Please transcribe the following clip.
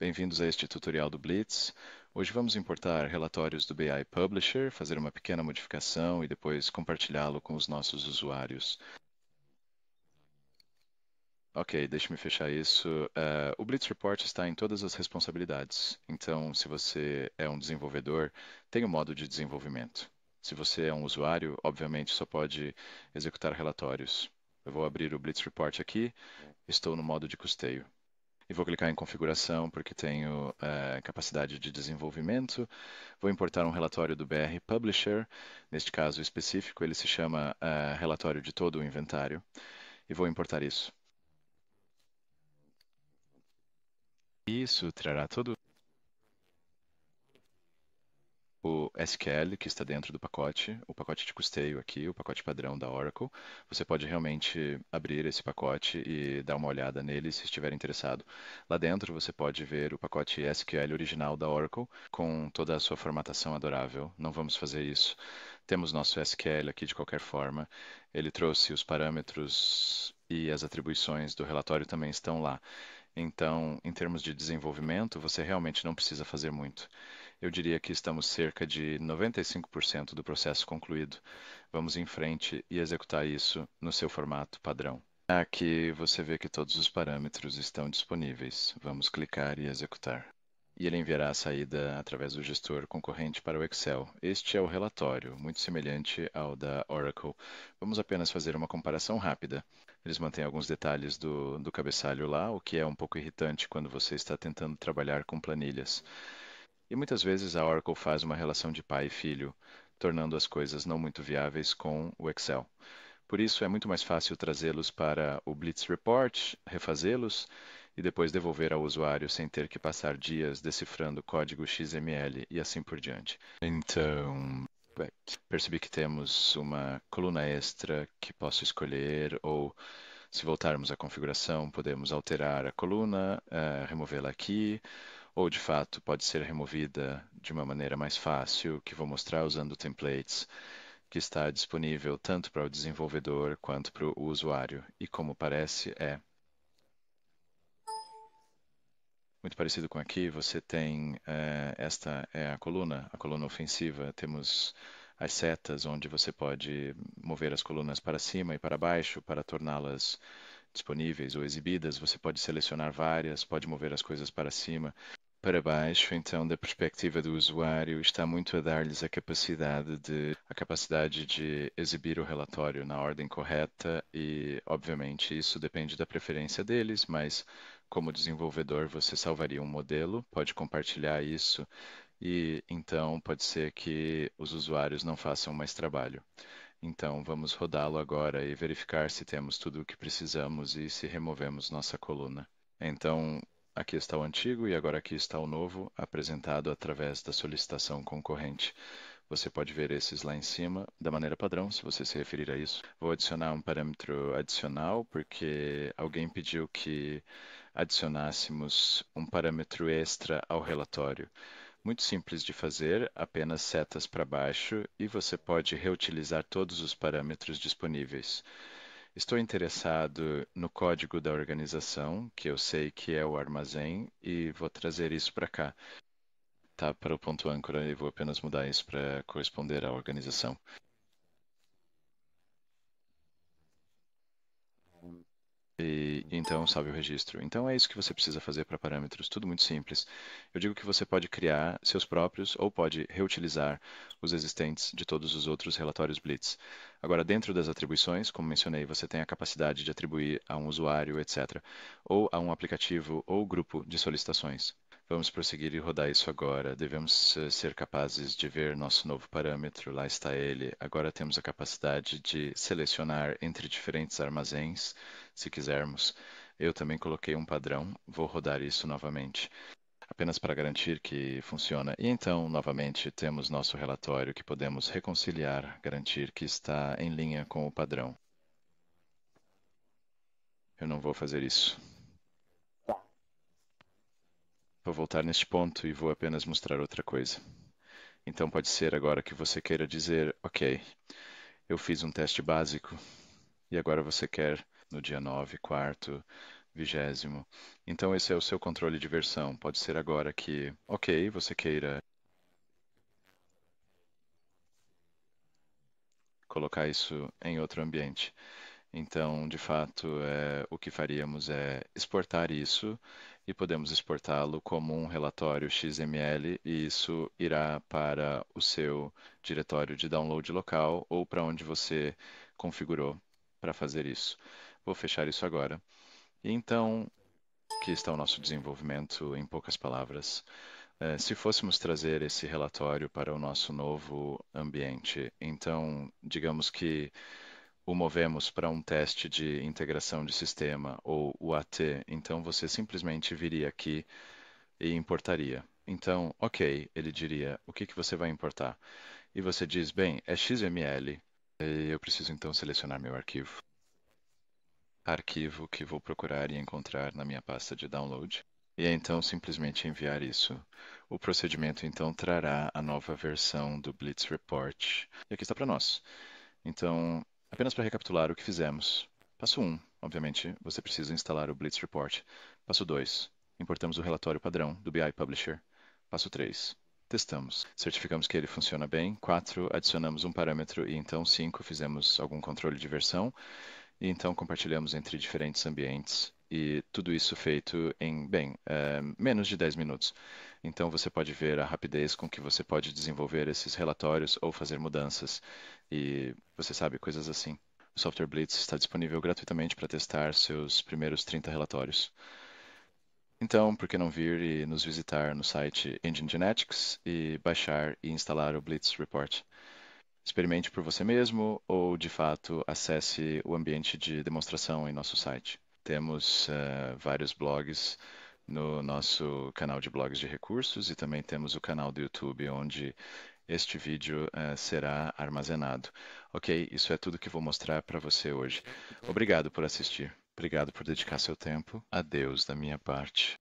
Bem-vindos a este tutorial do Blitz. Hoje vamos importar relatórios do BI Publisher, fazer uma pequena modificação e depois compartilhá-lo com os nossos usuários. Ok, deixe-me fechar isso. Uh, o Blitz Report está em todas as responsabilidades, então se você é um desenvolvedor, tem o um modo de desenvolvimento. Se você é um usuário, obviamente só pode executar relatórios. Eu vou abrir o Blitz Report aqui, estou no modo de custeio e vou clicar em configuração porque tenho é, capacidade de desenvolvimento. Vou importar um relatório do BR Publisher, neste caso específico ele se chama é, relatório de todo o inventário, e vou importar isso. Isso trará todo o tipo, SQL, que está dentro do pacote, o pacote de custeio aqui, o pacote padrão da Oracle. Você pode realmente abrir esse pacote e dar uma olhada nele se estiver interessado. Lá dentro você pode ver o pacote SQL original da Oracle com toda a sua formatação adorável. Não vamos fazer isso. Temos nosso SQL aqui de qualquer forma. Ele trouxe os parâmetros e as atribuições do relatório também estão lá. Então, em termos de desenvolvimento, você realmente não precisa fazer muito. Eu diria que estamos cerca de 95% do processo concluído. Vamos em frente e executar isso no seu formato padrão. Aqui você vê que todos os parâmetros estão disponíveis. Vamos clicar e executar. E ele enviará a saída através do gestor concorrente para o Excel. Este é o relatório, muito semelhante ao da Oracle. Vamos apenas fazer uma comparação rápida. Eles mantêm alguns detalhes do, do cabeçalho lá, o que é um pouco irritante quando você está tentando trabalhar com planilhas. E muitas vezes a Oracle faz uma relação de pai e filho, tornando as coisas não muito viáveis com o Excel. Por isso, é muito mais fácil trazê-los para o Blitz Report, refazê-los e depois devolver ao usuário sem ter que passar dias decifrando código XML e assim por diante. Então, percebi que temos uma coluna extra que posso escolher ou se voltarmos à configuração, podemos alterar a coluna, uh, removê-la aqui, ou de fato pode ser removida de uma maneira mais fácil, que vou mostrar usando templates, que está disponível tanto para o desenvolvedor quanto para o usuário. E como parece, é muito parecido com aqui, você tem é, esta é a coluna, a coluna ofensiva, temos as setas onde você pode mover as colunas para cima e para baixo para torná-las disponíveis ou exibidas, você pode selecionar várias, pode mover as coisas para cima para baixo, então, da perspectiva do usuário, está muito a dar-lhes a capacidade de a capacidade de exibir o relatório na ordem correta e, obviamente, isso depende da preferência deles, mas como desenvolvedor, você salvaria um modelo, pode compartilhar isso e então pode ser que os usuários não façam mais trabalho. Então vamos rodá-lo agora e verificar se temos tudo o que precisamos e se removemos nossa coluna. Então, Aqui está o antigo e agora aqui está o novo, apresentado através da solicitação concorrente. Você pode ver esses lá em cima, da maneira padrão, se você se referir a isso. Vou adicionar um parâmetro adicional, porque alguém pediu que adicionássemos um parâmetro extra ao relatório. Muito simples de fazer, apenas setas para baixo, e você pode reutilizar todos os parâmetros disponíveis. Estou interessado no código da organização, que eu sei que é o armazém, e vou trazer isso para cá. Tá para o ponto âncora e vou apenas mudar isso para corresponder à organização. e então salve o registro. Então é isso que você precisa fazer para parâmetros, tudo muito simples. Eu digo que você pode criar seus próprios ou pode reutilizar os existentes de todos os outros relatórios Blitz. Agora, dentro das atribuições, como mencionei, você tem a capacidade de atribuir a um usuário, etc., ou a um aplicativo ou grupo de solicitações. Vamos prosseguir e rodar isso agora. Devemos eh, ser capazes de ver nosso novo parâmetro, lá está ele. Agora temos a capacidade de selecionar entre diferentes armazéns, se quisermos. Eu também coloquei um padrão, vou rodar isso novamente, apenas para garantir que funciona. E então, novamente, temos nosso relatório que podemos reconciliar, garantir que está em linha com o padrão. Eu não vou fazer isso para voltar neste ponto e vou apenas mostrar outra coisa. Então pode ser agora que você queira dizer, ok, eu fiz um teste básico e agora você quer no dia 9, quarto, vigésimo. Então esse é o seu controle de versão. Pode ser agora que, ok, você queira colocar isso em outro ambiente. Então, de fato, é, o que faríamos é exportar isso e podemos exportá-lo como um relatório XML e isso irá para o seu diretório de download local ou para onde você configurou para fazer isso. Vou fechar isso agora. Então, aqui está o nosso desenvolvimento em poucas palavras. É, se fôssemos trazer esse relatório para o nosso novo ambiente, então, digamos que o movemos para um teste de integração de sistema ou o AT, então você simplesmente viria aqui e importaria. Então, ok, ele diria, o que, que você vai importar? E você diz, bem, é XML, eu preciso então selecionar meu arquivo. Arquivo que vou procurar e encontrar na minha pasta de download. E é então simplesmente enviar isso. O procedimento então trará a nova versão do Blitz Report. E aqui está para nós. Então, Apenas para recapitular o que fizemos. Passo 1. Obviamente, você precisa instalar o Blitz Report. Passo 2. Importamos o relatório padrão do BI Publisher. Passo 3. Testamos. Certificamos que ele funciona bem. 4. Adicionamos um parâmetro e então 5. Fizemos algum controle de versão. E então compartilhamos entre diferentes ambientes e tudo isso feito em, bem, é, menos de 10 minutos. Então você pode ver a rapidez com que você pode desenvolver esses relatórios ou fazer mudanças e você sabe, coisas assim. O Software Blitz está disponível gratuitamente para testar seus primeiros 30 relatórios. Então, por que não vir e nos visitar no site Engine Genetics e baixar e instalar o Blitz Report? Experimente por você mesmo ou, de fato, acesse o ambiente de demonstração em nosso site temos uh, vários blogs no nosso canal de blogs de recursos e também temos o canal do YouTube onde este vídeo uh, será armazenado. Ok, isso é tudo que vou mostrar para você hoje. Obrigado por assistir, obrigado por dedicar seu tempo. Adeus da minha parte.